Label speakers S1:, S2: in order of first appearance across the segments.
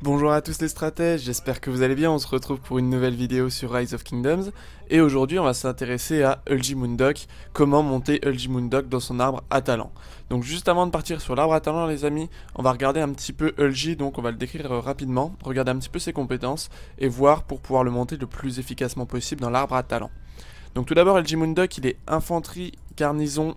S1: Bonjour à tous les stratèges, j'espère que vous allez bien, on se retrouve pour une nouvelle vidéo sur Rise of Kingdoms et aujourd'hui on va s'intéresser à Ulji Moondock, comment monter Ulji Moondock dans son arbre à talent. Donc juste avant de partir sur l'arbre à talent les amis, on va regarder un petit peu Ulji, donc on va le décrire euh, rapidement, regarder un petit peu ses compétences et voir pour pouvoir le monter le plus efficacement possible dans l'arbre à talent. Donc tout d'abord Ulji Moondock il est infanterie, garnison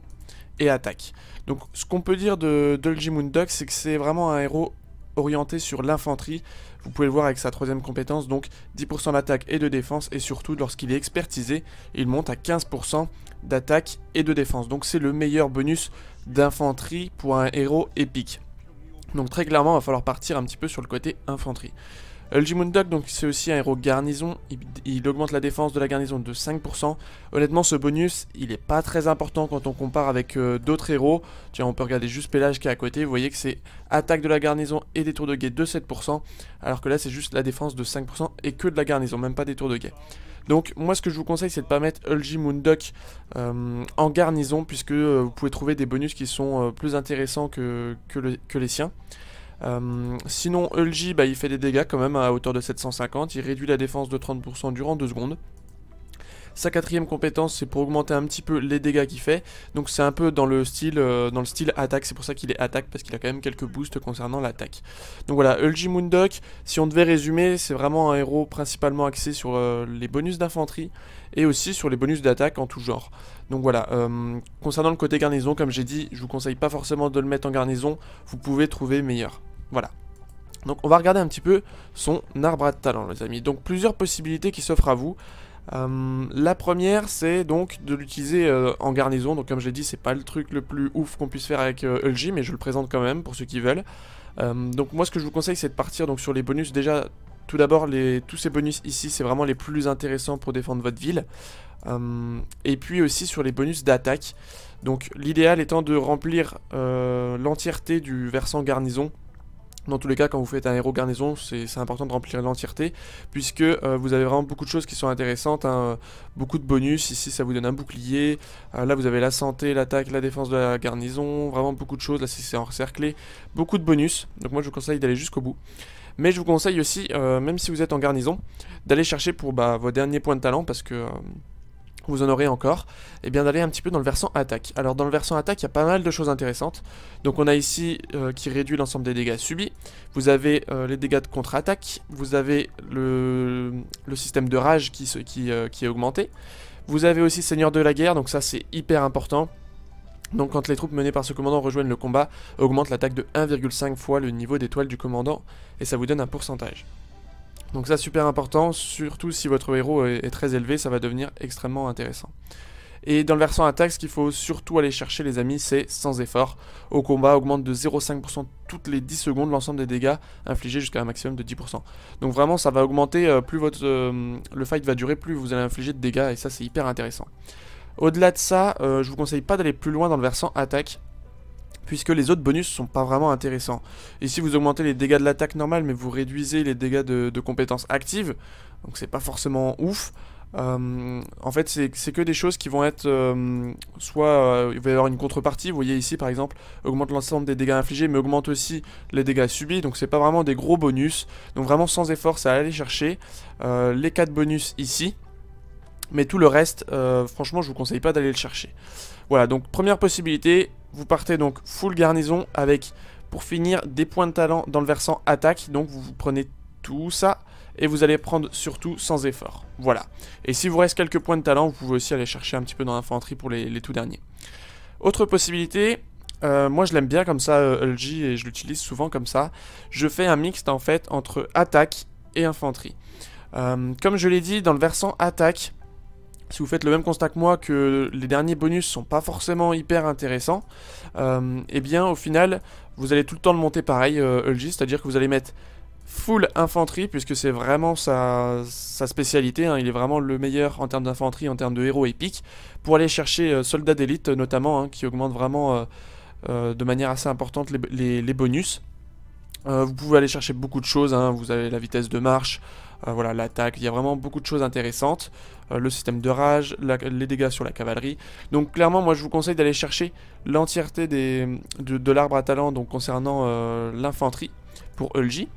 S1: et attaque. Donc ce qu'on peut dire de, Moondock c'est que c'est vraiment un héros orienté sur l'infanterie. Vous pouvez le voir avec sa troisième compétence, donc 10% d'attaque et de défense, et surtout lorsqu'il est expertisé, il monte à 15% d'attaque et de défense. Donc c'est le meilleur bonus d'infanterie pour un héros épique. Donc très clairement, il va falloir partir un petit peu sur le côté infanterie. Euh, LG Moondog, donc c'est aussi un héros garnison, il, augmente la défense de la garnison de 5%. Honnêtement, ce bonus, il est pas très important quand on compare avec euh, d'autres héros. Tiens, on peut regarder juste Pélage qui est à côté, vous voyez que c'est attaque de la garnison et des tours de guet de 7%, alors que là c'est juste la défense de 5% et que de la garnison, même pas des tours de guet. Donc moi ce que je vous conseille c'est de pas mettre Ulji Moon euh, en garnison puisque vous pouvez trouver des bonus qui sont plus intéressants que, que les siens. Euh, sinon, Ulji, bah, il fait des dégâts quand même à hauteur de 750. Il réduit la défense de 30% durant 2 secondes. Sa quatrième compétence, c'est pour augmenter un petit peu les dégâts qu'il fait. Donc c'est un peu dans le style, euh, dans le style attaque. C'est pour ça qu'il est attaque parce qu'il a quand même quelques boosts concernant l'attaque. Donc voilà, Ulji Moondock, Si on devait résumer, c'est vraiment un héros principalement axé sur euh, les bonus d'infanterie et aussi sur les bonus d'attaque en tout genre. Donc voilà, concernant le côté garnison, comme j'ai dit, je vous conseille pas forcément de le mettre en garnison. Vous pouvez trouver meilleur. Voilà. Donc on va regarder un petit peu son arbre à talent les amis. Donc plusieurs possibilités qui s'offrent à vous. Euh, la première c'est donc de l'utiliser euh, en garnison, donc comme je l'ai dit c'est pas le truc le plus ouf qu'on puisse faire avec Ulji euh, mais je le présente quand même pour ceux qui veulent. donc moi ce que je vous conseille c'est de partir donc, sur les bonus, déjà tout d'abord tous ces bonus ici c'est vraiment les plus intéressants pour défendre votre ville. et puis aussi sur les bonus d'attaque, donc l'idéal étant de remplir l'entièreté du versant garnison dans tous les cas, quand vous faites un héros garnison, c'est important de remplir l'entièreté, puisque euh, vous avez vraiment beaucoup de choses qui sont intéressantes, hein. beaucoup de bonus, ici ça vous donne un bouclier, euh, là vous avez la santé, l'attaque, la défense de la garnison, vraiment beaucoup de choses, là c'est encerclé, beaucoup de bonus, donc moi je vous conseille d'aller jusqu'au bout. Mais je vous conseille aussi, euh, même si vous êtes en garnison, d'aller chercher pour bah, vos derniers points de talent, parce que vous en aurez encore, et eh bien d'aller un petit peu dans le versant attaque. Alors dans le versant attaque, il y a pas mal de choses intéressantes. Donc on a ici euh, qui réduit l'ensemble des dégâts subis, vous avez euh, les dégâts de contre-attaque, vous avez le, système de rage qui, euh, qui est augmenté, vous avez aussi Seigneur de la guerre, donc ça c'est hyper important. Donc quand les troupes menées par ce commandant rejoignent le combat, augmente l'attaque de 1,5 fois le niveau d'étoile du commandant, et ça vous donne un pourcentage. Donc ça super important, surtout si votre héros est, très élevé, ça va devenir extrêmement intéressant. Et dans le versant attaque, ce qu'il faut surtout aller chercher les amis, c'est sans effort. Au combat, augmente de 0,5% toutes les 10 secondes l'ensemble des dégâts infligés jusqu'à un maximum de 10%. Donc vraiment ça va augmenter, euh, plus votre, euh, le fight va durer, plus vous allez infliger de dégâts et ça c'est hyper intéressant. Au-delà de ça, euh, je vous conseille pas d'aller plus loin dans le versant attaque puisque les autres bonus sont pas vraiment intéressants. Ici vous augmentez les dégâts de l'attaque normale mais vous réduisez les dégâts de, compétences actives, donc c'est pas forcément ouf. Euh, en fait, c'est que des choses qui vont être euh, soit euh, il va y avoir une contrepartie. Vous voyez ici, par exemple, augmente l'ensemble des dégâts infligés, mais augmente aussi les dégâts subis. Donc, c'est pas vraiment des gros bonus. Donc, vraiment sans effort, c'est à aller chercher les 4 bonus ici. Mais tout le reste, franchement, je vous conseille pas d'aller le chercher. Voilà, donc première possibilité, vous partez donc full garnison avec, pour finir, des points de talent dans le versant attaque. Donc vous, prenez tout ça et vous allez prendre surtout sans effort. Voilà. Et si vous reste quelques points de talent, vous pouvez aussi aller chercher un petit peu dans l'infanterie pour les, tout derniers. Autre possibilité, euh, moi je l'aime bien comme ça, euh, LG, et je l'utilise souvent comme ça. Je fais un mixte en fait entre attaque et infanterie. Euh, comme je l'ai dit, dans le versant attaque, si vous faites le même constat que moi que les derniers bonus sont pas forcément hyper intéressants, euh, eh bien au final vous allez tout le temps le monter pareil euh, c'est-à-dire que vous allez mettre full infanterie puisque c'est vraiment sa, spécialité, hein. il est vraiment le meilleur en termes d'infanterie, en termes de héros épiques, pour aller chercher euh, soldats d'élite notamment, hein, qui augmente vraiment euh, de manière assez importante les, bonus. vous pouvez aller chercher beaucoup de choses, hein. vous avez la vitesse de marche, euh, voilà l'attaque, il y a vraiment beaucoup de choses intéressantes, euh, le système de rage, les dégâts sur la cavalerie. Donc clairement moi je vous conseille d'aller chercher l'entièreté de, l'arbre à talent donc concernant euh, l'infanterie pour Ulji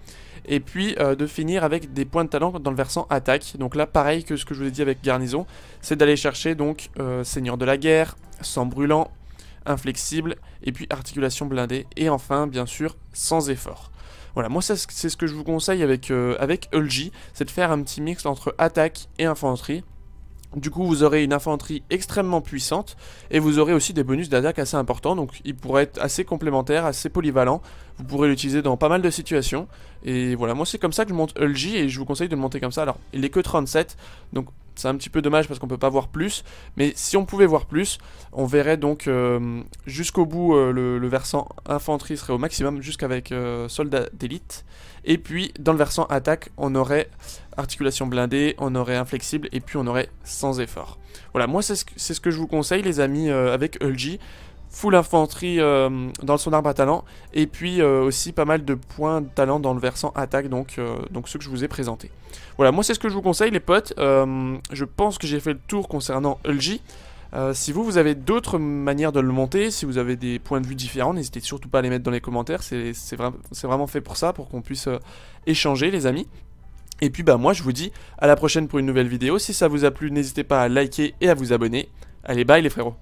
S1: et puis de finir avec des points de talent dans le versant attaque. Donc là, pareil que ce que je vous ai dit avec garnison, c'est d'aller chercher donc seigneur de la guerre, sang brûlant, inflexible, et puis articulation blindée, et enfin, bien sûr, sans effort. Voilà, moi c'est ce que je vous conseille avec, euh, avec c'est de faire un petit mix entre attaque et infanterie. Du coup, vous aurez une infanterie extrêmement puissante et vous aurez aussi des bonus d'attaque assez importants. Donc, il pourrait être assez complémentaire, assez polyvalent. Vous pourrez l'utiliser dans pas mal de situations. Et voilà, moi c'est comme ça que je monte Ulji et je vous conseille de le monter comme ça. Alors, il est que 37, donc c'est un petit peu dommage parce qu'on peut pas voir plus. Mais si on pouvait voir plus, on verrait donc euh, jusqu'au bout euh, le, versant infanterie serait au maximum, jusqu'avec euh, soldats d'élite. Et puis dans le versant attaque, on aurait articulation blindée, on aurait inflexible et puis on aurait sans effort. Voilà, moi c'est ce, ce, que je vous conseille les amis avec Ulji full infanterie euh, dans son arbre à talent, et puis euh, aussi pas mal de points de talent dans le versant attaque, donc, euh, donc ceux que je vous ai présentés. Voilà, moi c'est ce que je vous conseille les potes, je pense que j'ai fait le tour concernant Ulji. si vous, vous avez d'autres manières de le monter, si vous avez des points de vue différents, n'hésitez surtout pas à les mettre dans les commentaires, c'est vraiment fait pour ça, pour qu'on puisse échanger les amis. Et puis bah moi je vous dis à la prochaine pour une nouvelle vidéo, si ça vous a plu n'hésitez pas à liker et à vous abonner. Allez bye les frérots